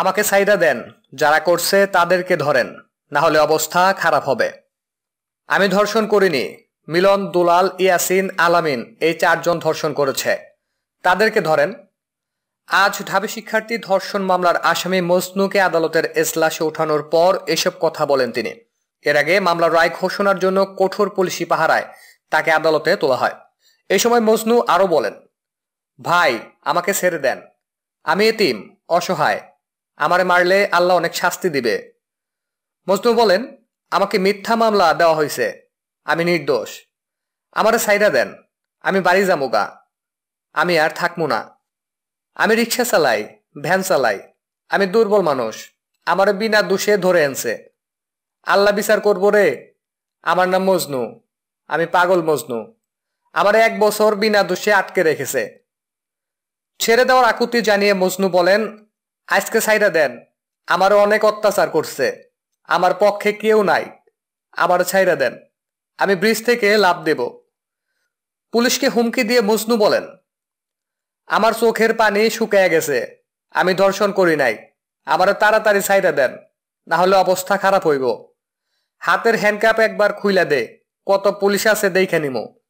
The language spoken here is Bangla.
আমাকে সাইডা দেন যারা করছে তাদেরকে ধরেন না হলে অবস্থা খারাপ হবে আমি ধর্ষণ করিনি মিলন দুলাল ইয়াসিন আলামিন এই চারজন ধর্ষণ করেছে তাদেরকে ধরেন আজ ঢাবি শিক্ষার্থী ধর্ষণ মামলার আসামি মজনুকে আদালতের এজলাসে ওঠানোর পর এসব কথা বলেন তিনি এর আগে মামলার রায় ঘোষণার জন্য কঠোর পুলিশি পাহারায় তাকে আদালতে তোলা হয় এ সময় মজনু আরও বলেন ভাই আমাকে ছেড়ে দেন আমি এতিম অসহায় আমারে মারলে আল্লাহ অনেক শাস্তি দিবে মজনু বলেন আমাকে মিথ্যা মামলা দেওয়া হয়েছে আমি নির্দোষ আমারে সাইরা দেন আমি বাড়ি যামুগা আমি আর থাকবো না আমি রিক্সা চালাই ভ্যান চালাই আমি দুর্বল মানুষ আমার বিনা দোষে ধরে আনছে আল্লাহ বিচার করবো রে আমার নাম মজনু আমি পাগল মজনু আমার এক বছর বিনা দোষে আটকে রেখেছে ছেড়ে দেওয়ার আকুতি জানিয়ে মজনু বলেন আজকে সাইরা দেন আমারও অনেক অত্যাচার করছে আমার পক্ষে কেউ নাই আমার ছাইরা দেন আমি ব্রিজ থেকে লাভ দেব পুলিশকে হুমকি দিয়ে মজনু বলেন আমার চোখের পানি শুকিয়ে গেছে আমি ধর্ষণ করি নাই আমারও তাড়াতাড়ি ছাইরা দেন না হলে অবস্থা খারাপ হইব হাতের হ্যান্ডকাপ একবার খুইলা দে কত পুলিশ আছে দেখে নিমো